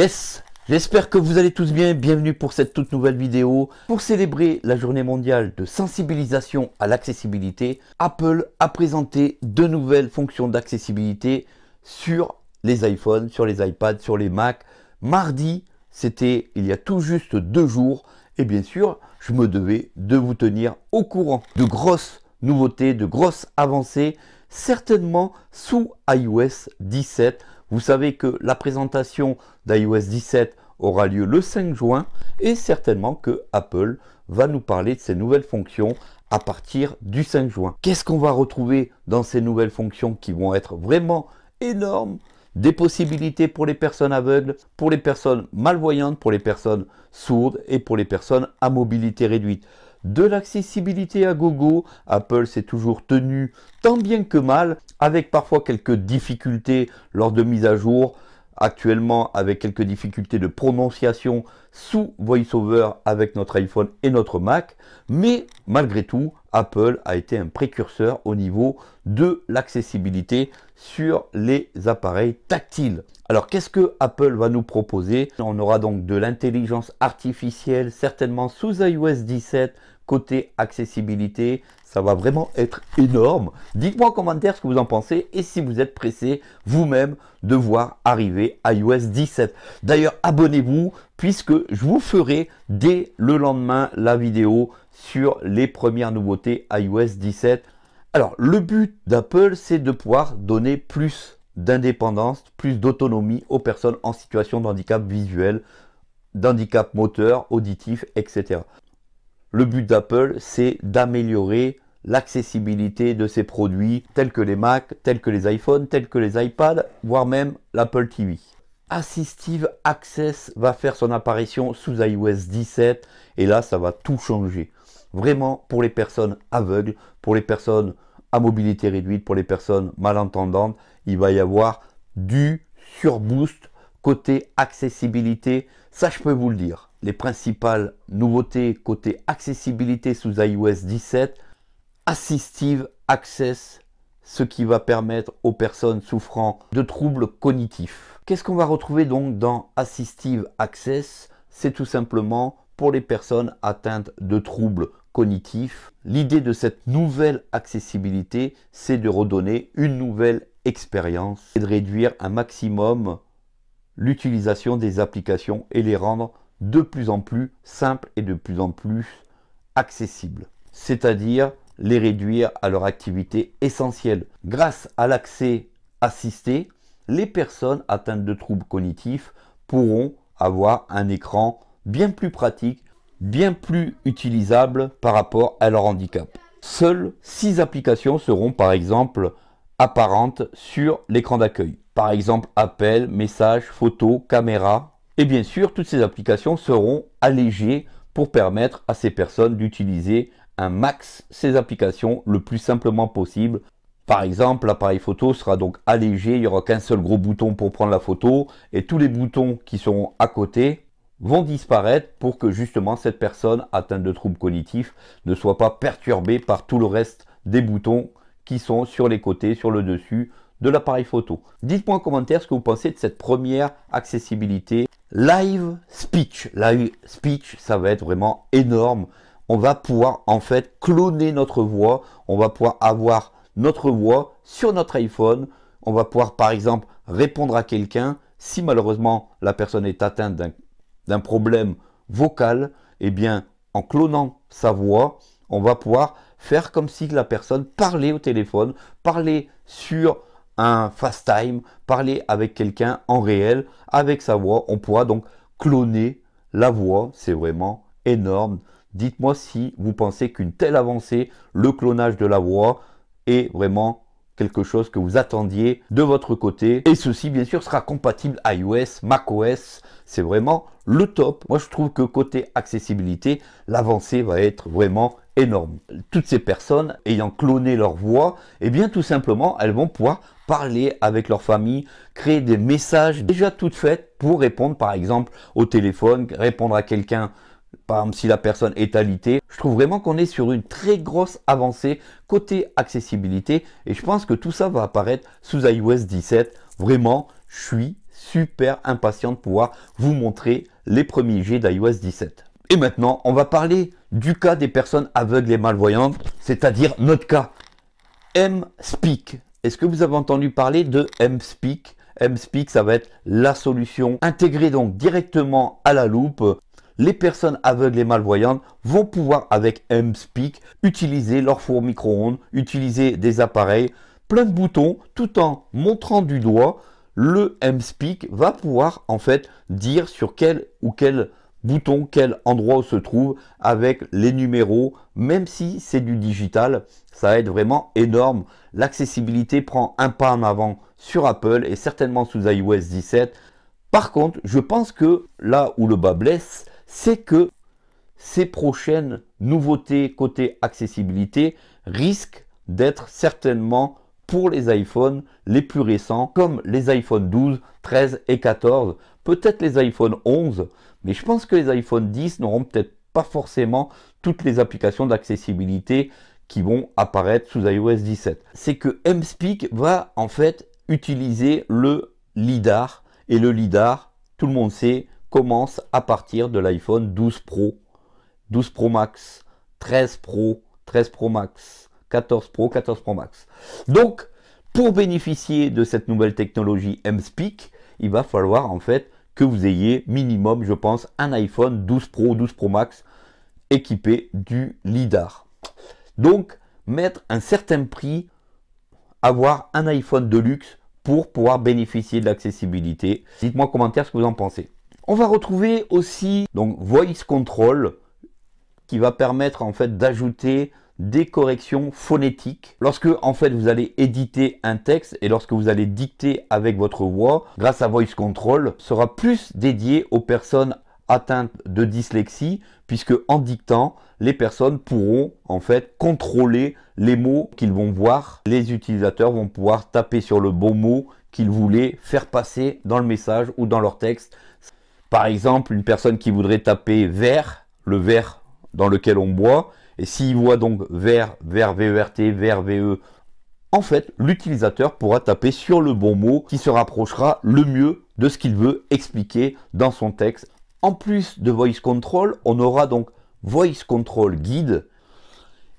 Yes J'espère que vous allez tous bien, bienvenue pour cette toute nouvelle vidéo. Pour célébrer la journée mondiale de sensibilisation à l'accessibilité, Apple a présenté de nouvelles fonctions d'accessibilité sur les iPhones, sur les iPads, sur les Mac. Mardi, c'était il y a tout juste deux jours, et bien sûr, je me devais de vous tenir au courant de grosses nouveautés, de grosses avancées, certainement sous iOS 17 vous savez que la présentation d'iOS 17 aura lieu le 5 juin et certainement que Apple va nous parler de ses nouvelles fonctions à partir du 5 juin. Qu'est-ce qu'on va retrouver dans ces nouvelles fonctions qui vont être vraiment énormes Des possibilités pour les personnes aveugles, pour les personnes malvoyantes, pour les personnes sourdes et pour les personnes à mobilité réduite de l'accessibilité à gogo. Apple s'est toujours tenu tant bien que mal, avec parfois quelques difficultés lors de mise à jour, actuellement avec quelques difficultés de prononciation sous VoiceOver avec notre iPhone et notre Mac, mais malgré tout, Apple a été un précurseur au niveau de l'accessibilité sur les appareils tactiles. Alors qu'est-ce que Apple va nous proposer On aura donc de l'intelligence artificielle certainement sous iOS 17 côté accessibilité, ça va vraiment être énorme. Dites-moi en commentaire ce que vous en pensez et si vous êtes pressé vous-même de voir arriver iOS 17. D'ailleurs, abonnez-vous puisque je vous ferai dès le lendemain la vidéo sur les premières nouveautés iOS 17. Alors, le but d'Apple, c'est de pouvoir donner plus d'indépendance, plus d'autonomie aux personnes en situation de handicap visuel, d'handicap moteur, auditif, etc. Le but d'Apple, c'est d'améliorer l'accessibilité de ses produits tels que les Mac, tels que les iPhones, tels que les iPads, voire même l'Apple TV. Assistive Access va faire son apparition sous iOS 17 et là ça va tout changer. Vraiment pour les personnes aveugles, pour les personnes à mobilité réduite, pour les personnes malentendantes, il va y avoir du surboost Côté accessibilité, ça je peux vous le dire. Les principales nouveautés côté accessibilité sous iOS 17, Assistive Access, ce qui va permettre aux personnes souffrant de troubles cognitifs. Qu'est-ce qu'on va retrouver donc dans Assistive Access C'est tout simplement pour les personnes atteintes de troubles cognitifs. L'idée de cette nouvelle accessibilité, c'est de redonner une nouvelle expérience et de réduire un maximum l'utilisation des applications et les rendre de plus en plus simples et de plus en plus accessibles. C'est-à-dire les réduire à leur activité essentielle. Grâce à l'accès assisté, les personnes atteintes de troubles cognitifs pourront avoir un écran bien plus pratique, bien plus utilisable par rapport à leur handicap. Seules 6 applications seront par exemple Apparente sur l'écran d'accueil. Par exemple, appel, message, photo, caméra. Et bien sûr, toutes ces applications seront allégées pour permettre à ces personnes d'utiliser un max ces applications le plus simplement possible. Par exemple, l'appareil photo sera donc allégé, il n'y aura qu'un seul gros bouton pour prendre la photo et tous les boutons qui seront à côté vont disparaître pour que justement cette personne atteinte de troubles cognitifs ne soit pas perturbée par tout le reste des boutons sont sur les côtés, sur le dessus de l'appareil photo. Dites-moi en commentaire ce que vous pensez de cette première accessibilité live speech. Live speech, ça va être vraiment énorme. On va pouvoir en fait cloner notre voix. On va pouvoir avoir notre voix sur notre iPhone. On va pouvoir par exemple répondre à quelqu'un si malheureusement la personne est atteinte d'un problème vocal. Eh bien, en clonant sa voix, on va pouvoir faire comme si la personne parlait au téléphone, parlait sur un fast time, parler avec quelqu'un en réel, avec sa voix. On pourra donc cloner la voix, c'est vraiment énorme. Dites-moi si vous pensez qu'une telle avancée, le clonage de la voix, est vraiment quelque chose que vous attendiez de votre côté. Et ceci, bien sûr, sera compatible iOS, macOS. C'est vraiment le top. Moi, je trouve que côté accessibilité, l'avancée va être vraiment énorme. Toutes ces personnes ayant cloné leur voix, et eh bien tout simplement, elles vont pouvoir parler avec leur famille, créer des messages déjà toutes faites pour répondre par exemple au téléphone, répondre à quelqu'un par exemple, si la personne est alitée, je trouve vraiment qu'on est sur une très grosse avancée côté accessibilité et je pense que tout ça va apparaître sous iOS 17. Vraiment, je suis super impatient de pouvoir vous montrer les premiers jets d'iOS 17. Et maintenant, on va parler du cas des personnes aveugles et malvoyantes, c'est-à-dire notre cas. M-Speak. Est-ce que vous avez entendu parler de M-Speak M-Speak, ça va être la solution. Intégrée donc directement à la loupe, les personnes aveugles et malvoyantes vont pouvoir, avec M-Speak, utiliser leur four micro-ondes, utiliser des appareils, plein de boutons, tout en montrant du doigt. Le M-Speak va pouvoir, en fait, dire sur quel ou quel bouton, quel endroit où se trouve, avec les numéros, même si c'est du digital, ça va être vraiment énorme. L'accessibilité prend un pas en avant sur Apple et certainement sous iOS 17. Par contre, je pense que là où le bas blesse, c'est que ces prochaines nouveautés côté accessibilité risquent d'être certainement pour les iPhones les plus récents, comme les iPhone 12, 13 et 14, peut-être les iPhone 11, mais je pense que les iPhone 10 n'auront peut-être pas forcément toutes les applications d'accessibilité qui vont apparaître sous iOS 17. C'est que MSpeak va en fait utiliser le LIDAR, et le LIDAR, tout le monde sait, commence à partir de l'iPhone 12 Pro, 12 Pro Max, 13 Pro, 13 Pro Max, 14 Pro, 14 Pro Max. Donc, pour bénéficier de cette nouvelle technologie M-Speak, il va falloir en fait que vous ayez minimum, je pense, un iPhone 12 Pro, 12 Pro Max équipé du LIDAR. Donc, mettre un certain prix, avoir un iPhone de luxe pour pouvoir bénéficier de l'accessibilité. Dites-moi en commentaire ce que vous en pensez. On va retrouver aussi donc Voice Control qui va permettre en fait d'ajouter des corrections phonétiques lorsque en fait vous allez éditer un texte et lorsque vous allez dicter avec votre voix grâce à voice control sera plus dédié aux personnes atteintes de dyslexie puisque en dictant les personnes pourront en fait contrôler les mots qu'ils vont voir les utilisateurs vont pouvoir taper sur le bon mot qu'ils voulaient faire passer dans le message ou dans leur texte par exemple une personne qui voudrait taper vert le verre dans lequel on boit et s'il voit donc vers, vers VERT, vers e VE, e, en fait, l'utilisateur pourra taper sur le bon mot qui se rapprochera le mieux de ce qu'il veut expliquer dans son texte. En plus de Voice Control, on aura donc Voice Control Guide.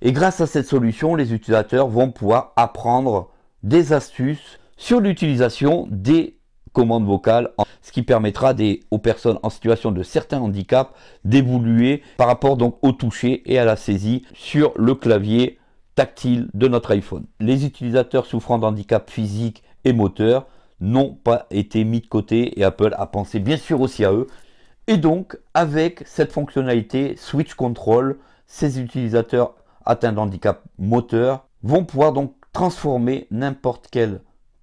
Et grâce à cette solution, les utilisateurs vont pouvoir apprendre des astuces sur l'utilisation des commande vocale, ce qui permettra aux personnes en situation de certains handicaps d'évoluer par rapport donc au toucher et à la saisie sur le clavier tactile de notre iPhone. Les utilisateurs souffrant d'handicap physique et moteur n'ont pas été mis de côté et Apple a pensé bien sûr aussi à eux. Et donc avec cette fonctionnalité Switch Control, ces utilisateurs atteints d'handicap moteur vont pouvoir donc transformer n'importe quel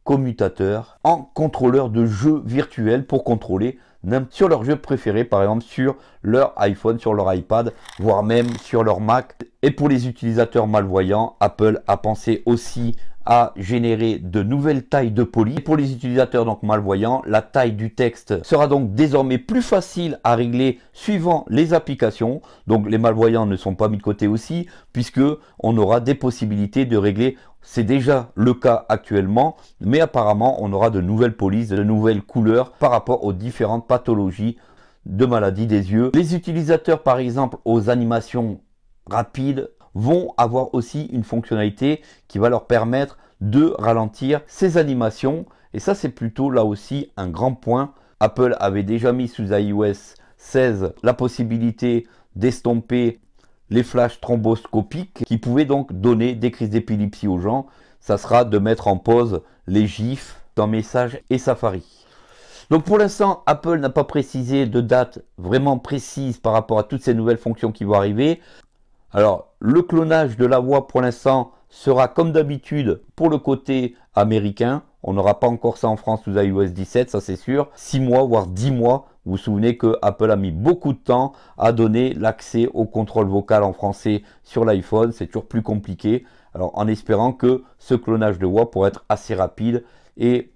commutateur en contrôleur de jeux virtuel pour contrôler sur leur jeu préféré, par exemple sur leur iPhone, sur leur iPad, voire même sur leur Mac. Et pour les utilisateurs malvoyants, Apple a pensé aussi à générer de nouvelles tailles de poly. pour les utilisateurs donc malvoyants, la taille du texte sera donc désormais plus facile à régler suivant les applications. Donc les malvoyants ne sont pas mis de côté aussi, puisque on aura des possibilités de régler c'est déjà le cas actuellement, mais apparemment on aura de nouvelles polices, de nouvelles couleurs par rapport aux différentes pathologies de maladies des yeux. Les utilisateurs par exemple aux animations rapides vont avoir aussi une fonctionnalité qui va leur permettre de ralentir ces animations. Et ça c'est plutôt là aussi un grand point. Apple avait déjà mis sous iOS 16 la possibilité d'estomper les flashs thromboscopiques qui pouvaient donc donner des crises d'épilepsie aux gens. Ça sera de mettre en pause les GIFs dans Message et Safari. Donc pour l'instant, Apple n'a pas précisé de date vraiment précise par rapport à toutes ces nouvelles fonctions qui vont arriver. Alors le clonage de la voix pour l'instant sera comme d'habitude pour le côté américain. On n'aura pas encore ça en France sous iOS 17, ça c'est sûr. 6 mois, voire 10 mois. Vous vous souvenez que Apple a mis beaucoup de temps à donner l'accès au contrôle vocal en français sur l'iPhone. C'est toujours plus compliqué. Alors en espérant que ce clonage de voix pourra être assez rapide et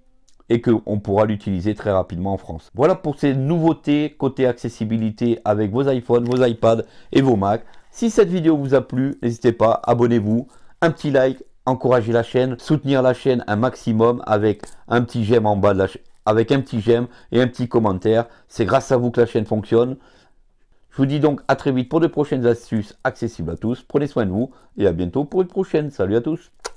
et qu'on pourra l'utiliser très rapidement en France. Voilà pour ces nouveautés côté accessibilité avec vos iPhones, vos iPads et vos Macs. Si cette vidéo vous a plu, n'hésitez pas, abonnez-vous, un petit like, encourager la chaîne, soutenir la chaîne un maximum avec un petit j'aime en bas de la avec un petit j'aime et un petit commentaire. C'est grâce à vous que la chaîne fonctionne. Je vous dis donc à très vite pour de prochaines astuces accessibles à tous. Prenez soin de vous et à bientôt pour une prochaine. Salut à tous